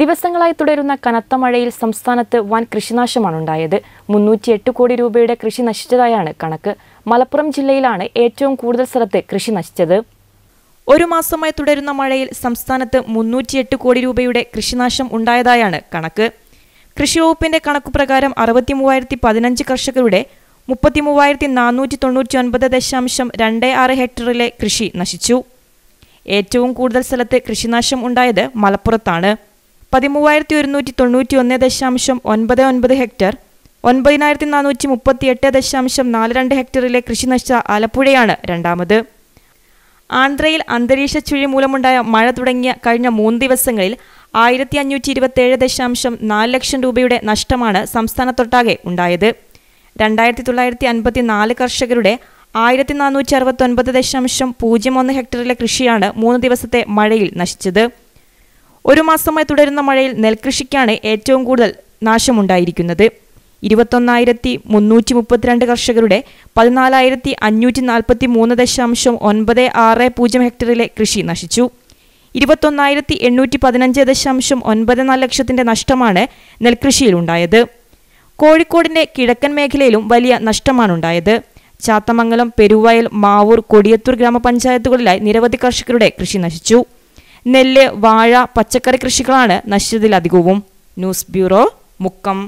ദിവസങ്ങളായി തുടരുന്ന കനത്ത മഴയിൽ സംസ്ഥാനത്ത് വൻ കൃഷിനാശമാണ് ഉണ്ടായത് മുന്നൂറ്റിയെട്ട് കോടി രൂപയുടെ കൃഷി നശിച്ചതായാണ് കണക്ക് മലപ്പുറം ജില്ലയിലാണ് ഏറ്റവും കൂടുതൽ സ്ഥലത്ത് കൃഷി നശിച്ചത് ഒരു മാസമായി തുടരുന്ന മഴയിൽ സംസ്ഥാനത്ത് മുന്നൂറ്റിയെട്ട് കോടി രൂപയുടെ കൃഷിനാശം ഉണ്ടായതായാണ് കണക്ക് കൃഷി വകുപ്പിന്റെ കണക്കുപ്രകാരം അറുപത്തി മൂവായിരത്തി പതിനഞ്ച് കർഷകരുടെ മുപ്പത്തി മൂവായിരത്തി നാനൂറ്റി തൊണ്ണൂറ്റി ഒൻപത് ദശാംശം രണ്ട് ആറ് ഹെക്ടറിലെ കൃഷി നശിച്ചു ഏറ്റവും കൂടുതൽ സ്ഥലത്ത് കൃഷിനാശം ഉണ്ടായത് മലപ്പുറത്താണ് പതിമൂവായിരത്തി ഒരുന്നൂറ്റി തൊണ്ണൂറ്റി ഒന്ന് ദശാംശം ഒൻപത് ഒൻപത് ഹെക്ടർ ഒൻപതിനായിരത്തി നാനൂറ്റി മുപ്പത്തി എട്ട് ദശാംശം നാല് രണ്ട് ഹെക്ടറിലെ കൃഷി നശിച്ച ആലപ്പുഴയാണ് രണ്ടാമത് ആന്ധ്രയിൽ അന്തരീക്ഷ ചുഴി മൂലമുണ്ടായ മഴ തുടങ്ങിയ കഴിഞ്ഞ മൂന്ന് ദിവസങ്ങളിൽ ആയിരത്തി അഞ്ഞൂറ്റി ഇരുപത്തേഴ് ദശാംശം നാല് ലക്ഷം രൂപയുടെ നഷ്ടമാണ് സംസ്ഥാനത്തൊട്ടാകെ ഉണ്ടായത് രണ്ടായിരത്തി തൊള്ളായിരത്തി അൻപത്തി നാല് കർഷകരുടെ ആയിരത്തി നാനൂറ്റി അറുപത്തൊൻപത് ദശാംശം പൂജ്യം ഒന്ന് ഹെക്ടറിലെ കൃഷിയാണ് മൂന്ന് ദിവസത്തെ മഴയിൽ നശിച്ചത് ഒരു മാസമായി തുടരുന്ന മഴയിൽ നെൽകൃഷിക്കാണ് ഏറ്റവും കൂടുതൽ നാശമുണ്ടായിരിക്കുന്നത് ഇരുപത്തൊന്നായിരത്തി മുന്നൂറ്റി മുപ്പത്തിരണ്ട് കർഷകരുടെ പതിനാലായിരത്തി അഞ്ഞൂറ്റി നാൽപ്പത്തി മൂന്ന് ദശാംശം ഒൻപത് ആറ് പൂജ്യം ഹെക്ടറിലെ കൃഷി നശിച്ചു ഇരുപത്തൊന്നായിരത്തി എണ്ണൂറ്റി പതിനഞ്ച് ദശാംശം ഒൻപത് നാല് ലക്ഷത്തിന്റെ നഷ്ടമാണ് നെൽകൃഷിയിലുണ്ടായത് കോഴിക്കോടിന്റെ കിഴക്കൻ മേഖലയിലും വലിയ നഷ്ടമാണുണ്ടായത് ചാത്തമംഗലം പെരുവയൽ മാവൂർ കൊടിയത്തൂർ ഗ്രാമപഞ്ചായത്തുകളിലായി നിരവധി കർഷകരുടെ കൃഷി നശിച്ചു നെല്ല് വാഴ പച്ചക്കറി കൃഷികളാണ് നശിച്ചതിലധികവും ന്യൂസ് ബ്യൂറോ മുക്കം